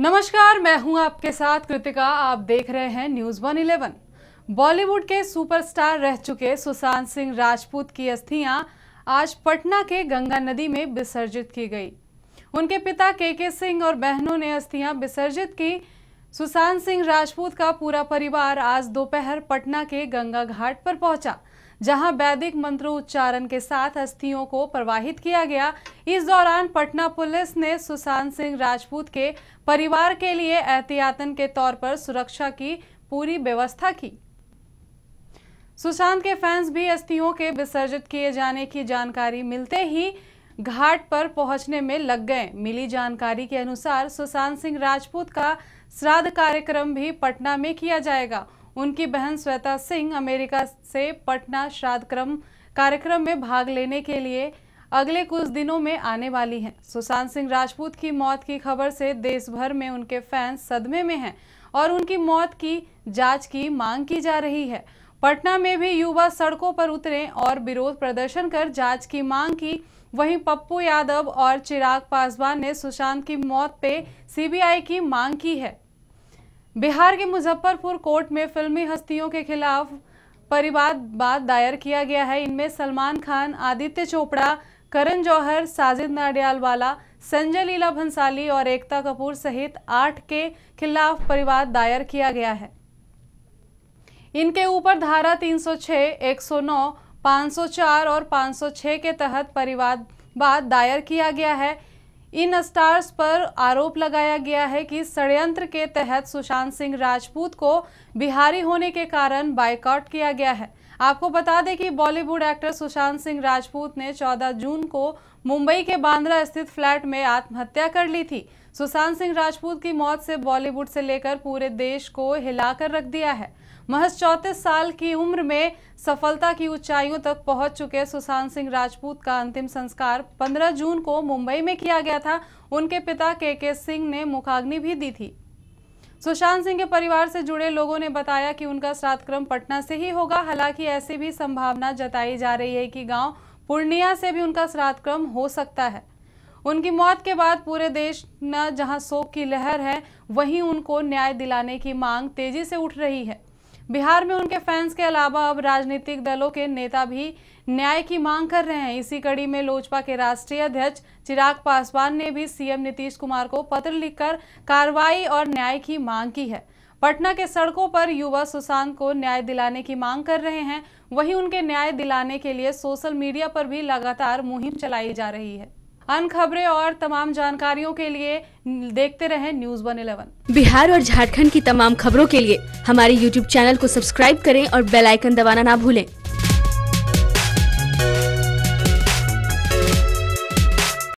नमस्कार मैं हूं आपके साथ कृतिका आप देख रहे हैं न्यूज वन इलेवन बॉलीवुड के सुपरस्टार रह चुके सुशांत सिंह राजपूत की अस्थियां आज पटना के गंगा नदी में विसर्जित की गई उनके पिता के के सिंह और बहनों ने अस्थियां विसर्जित की सुशांत सिंह राजपूत का पूरा परिवार आज दोपहर पटना के गंगा घाट पर पहुंचा जहां वैदिक उच्चारण के साथ अस्थियों को प्रवाहित किया गया इस दौरान पटना पुलिस ने सुशांत सिंह राजपूत के परिवार के लिए एहतियातन के तौर पर सुरक्षा की पूरी व्यवस्था की सुशांत के फैंस भी अस्थियों के विसर्जित किए जाने की जानकारी मिलते ही घाट पर पहुंचने में लग गए मिली जानकारी के अनुसार सुशांत सिंह राजपूत का श्राद्ध कार्यक्रम भी पटना में किया जाएगा उनकी बहन श्वेता सिंह अमेरिका से पटना श्राद्ध क्रम कार्यक्रम में भाग लेने के लिए अगले कुछ दिनों में आने वाली हैं सुशांत सिंह राजपूत की मौत की खबर से देश भर में उनके फैंस सदमे में हैं और उनकी मौत की जांच की मांग की जा रही है पटना में भी युवा सड़कों पर उतरे और विरोध प्रदर्शन कर जांच की मांग की वहीं पप्पू यादव और चिराग पासवान ने सुशांत की मौत पे सीबीआई की मांग की है बिहार के मुजफ्फरपुर कोर्ट में फिल्मी हस्तियों के खिलाफ परिवाद बाद दायर किया गया है इनमें सलमान खान आदित्य चोपड़ा करण जौहर साजिद नाडियालवाला संजय लीला भंसाली और एकता कपूर सहित आठ के खिलाफ परिवाद दायर किया गया है इनके ऊपर धारा 306, 109, 504 और 506 के तहत परिवाद बाद दायर किया गया है इन स्टार्स पर आरोप लगाया गया है कि षडयंत्र के तहत सुशांत सिंह राजपूत को बिहारी होने के कारण बाइकआउट किया गया है आपको बता दें कि बॉलीवुड एक्टर सुशांत सिंह राजपूत ने 14 जून को मुंबई के बांद्रा स्थित फ्लैट में आत्महत्या कर ली थी सुशांत सिंह राजपूत की मौत से बॉलीवुड से लेकर पूरे देश को हिलाकर रख दिया है महज चौंतीस साल की उम्र में सफलता की ऊंचाइयों तक पहुंच चुके सुशांत सिंह राजपूत का अंतिम संस्कार 15 जून को मुंबई में किया गया था उनके पिता के के सिंह ने मुखाग्नि भी दी थी सुशांत सिंह के परिवार से जुड़े लोगों ने बताया कि उनका श्राद्धक्रम पटना से ही होगा हालांकि ऐसी भी संभावना जताई जा रही है कि गाँव पूर्णिया से भी उनका श्राद्धक्रम हो सकता है उनकी मौत के बाद पूरे देश न जहां शोक की लहर है वहीं उनको न्याय दिलाने की मांग तेजी से उठ रही है बिहार में उनके फैंस के अलावा अब राजनीतिक दलों के नेता भी न्याय की मांग कर रहे हैं इसी कड़ी में लोजपा के राष्ट्रीय अध्यक्ष चिराग पासवान ने भी सीएम नीतीश कुमार को पत्र लिखकर कार्रवाई और न्याय की मांग की है पटना के सड़कों पर युवा सुशांत को न्याय दिलाने की मांग कर रहे हैं वहीं उनके न्याय दिलाने के लिए सोशल मीडिया पर भी लगातार मुहिम चलाई जा रही है अन्य खबरें और तमाम जानकारियों के लिए देखते रहें न्यूज वन इलेवन बिहार और झारखंड की तमाम खबरों के लिए हमारे यूट्यूब चैनल को सब्सक्राइब करें और बेलाइकन दबाना ना भूलें